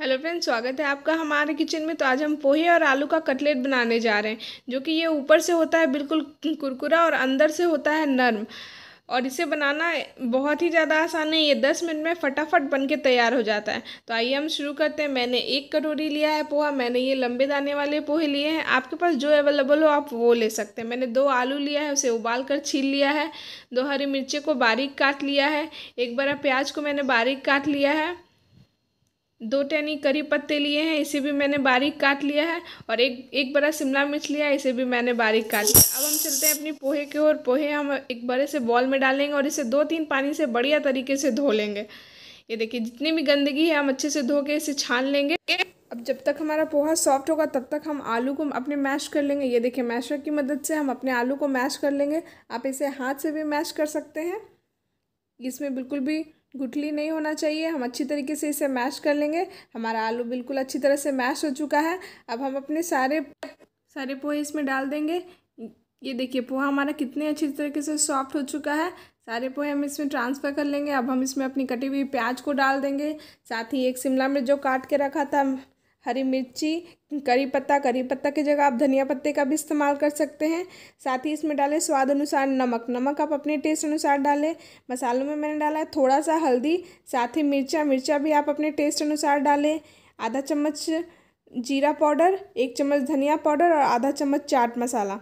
hello friend स्वागत है आपका हमारे किचन में तो आज हम पोहे और आलू का कटलेट बनाने जा रहे हैं जो कि ये ऊपर से होता है बिल्कुल कुरकुरा और अंदर से होता है नर्म और इसे बनाना बहुत ही ज़्यादा आसान है ये दस मिनट में फटाफट बन के तैयार हो जाता है तो आइए हम शुरू करते हैं मैंने एक कटोरी लिया है पोहा मैंने ये लंबे दाने वाले पोहे लिए हैं आपके पास जो अवेलेबल हो आप वो ले सकते हैं मैंने दो आलू लिया है उसे उबाल कर छील लिया है दो हरी मिर्ची को बारीक काट लिया है एक बड़ा प्याज को मैंने बारीक काट लिया है दो टहनी करी पत्ते लिए हैं इसे भी मैंने बारीक काट लिया है और एक एक बड़ा शिमला मिर्च लिया है इसे भी मैंने बारीक काट लिया अब हम चलते हैं अपनी पोहे की ओर पोहे हम एक बड़े से बॉल में डालेंगे और इसे दो तीन पानी से बढ़िया तरीके से धो लेंगे ये देखिए जितनी भी गंदगी है हम अच्छे से धो के इसे छान लेंगे अब जब तक हमारा पोहा सॉफ्ट होगा तब तक हम आलू को अपने मैश कर लेंगे ये देखिए मैशर की मदद से हम अपने आलू को मैश कर लेंगे आप इसे हाथ से भी मैश कर सकते हैं इसमें बिल्कुल भी गुठली नहीं होना चाहिए हम अच्छी तरीके से इसे मैश कर लेंगे हमारा आलू बिल्कुल अच्छी तरह से मैश हो चुका है अब हम अपने सारे सारे पोहे इसमें डाल देंगे ये देखिए पोहा हमारा कितने अच्छी तरीके से सॉफ्ट हो चुका है सारे पोहे हम इसमें ट्रांसफ़र कर लेंगे अब हम इसमें अपनी कटी हुई प्याज को डाल देंगे साथ ही एक शिमला मिर्च जो काट के रखा था हरी मिर्ची करी पत्ता करी पत्ता की जगह आप धनिया पत्ते का भी इस्तेमाल कर सकते हैं साथ ही इसमें डालें स्वाद अनुसार नमक नमक आप अपने टेस्ट अनुसार डालें मसालों में मैंने डाला है थोड़ा सा हल्दी साथ ही मिर्चा मिर्चा भी आप अपने टेस्ट अनुसार डालें आधा चम्मच जीरा पाउडर एक चम्मच धनिया पाउडर और आधा चम्मच चाट मसाला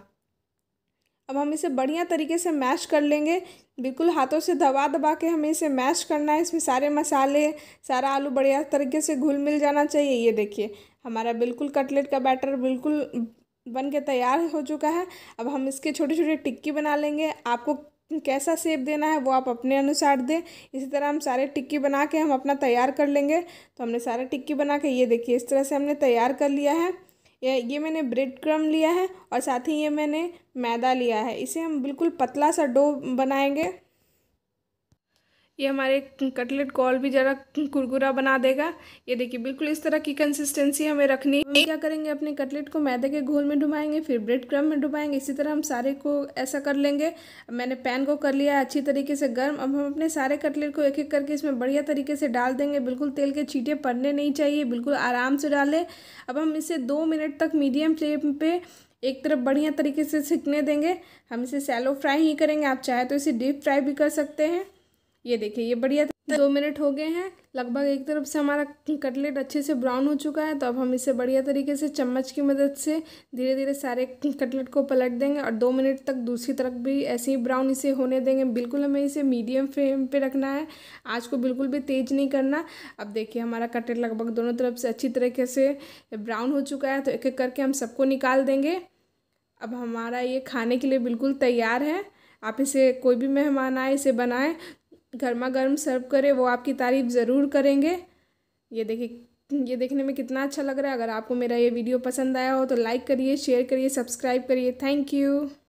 अब हम इसे बढ़िया तरीके से मैश कर लेंगे बिल्कुल हाथों से दबा दबा के हमें इसे मैश करना है इसमें सारे मसाले सारा आलू बढ़िया तरीके से घुल मिल जाना चाहिए ये देखिए हमारा बिल्कुल कटलेट का बैटर बिल्कुल बन के तैयार हो चुका है अब हम इसके छोटे छोटे टिक्की बना लेंगे आपको कैसा सेप देना है वो आप अपने अनुसार दें इसी तरह हम सारे टिक्की बना के हम अपना तैयार कर लेंगे तो हमने सारा टिक्की बना के ये देखिए इस तरह से हमने तैयार कर लिया है ये ये मैंने ब्रेड क्रम लिया है और साथ ही ये मैंने मैदा लिया है इसे हम बिल्कुल पतला सा डो बनाएंगे ये हमारे कटलेट और भी ज़रा कुरकुरा बना देगा ये देखिए बिल्कुल इस तरह की कंसिस्टेंसी हमें रखनी है क्या करेंगे अपने कटलेट को मैदे के घोल में डुबाएंगे फिर ब्रेड क्रम में डुबाएंगे इसी तरह हम सारे को ऐसा कर लेंगे मैंने पैन को कर लिया अच्छी तरीके से गर्म अब हम अपने सारे कटलेट को एक एक करके इसमें बढ़िया तरीके से डाल देंगे बिल्कुल तेल के चीटे पड़ने नहीं चाहिए बिल्कुल आराम से डालें अब हम इसे दो मिनट तक मीडियम फ्लेम पर एक तरफ बढ़िया तरीके से सीखने देंगे हम इसे सैलो फ्राई ही करेंगे आप चाहे तो इसे डीप फ्राई भी कर सकते हैं ये देखिए ये बढ़िया था दो मिनट हो गए हैं लगभग एक तरफ से हमारा कटलेट अच्छे से ब्राउन हो चुका है तो अब हम इसे बढ़िया तरीके से चम्मच की मदद से धीरे धीरे सारे कटलेट को पलट देंगे और दो मिनट तक दूसरी तरफ भी ऐसे ही ब्राउन इसे होने देंगे बिल्कुल हमें इसे मीडियम फ्लेम पे रखना है आज को बिल्कुल भी तेज़ नहीं करना अब देखिए हमारा कटलेट लगभग दोनों तरफ से अच्छी तरीके से ब्राउन हो चुका है तो एक एक करके हम सबको निकाल देंगे अब हमारा ये खाने के लिए बिल्कुल तैयार है आप इसे कोई भी मेहमान आए इसे बनाएं गर्मा गर्म सर्व करें वो आपकी तारीफ़ ज़रूर करेंगे ये देखिए ये देखने में कितना अच्छा लग रहा है अगर आपको मेरा ये वीडियो पसंद आया हो तो लाइक करिए शेयर करिए सब्सक्राइब करिए थैंक यू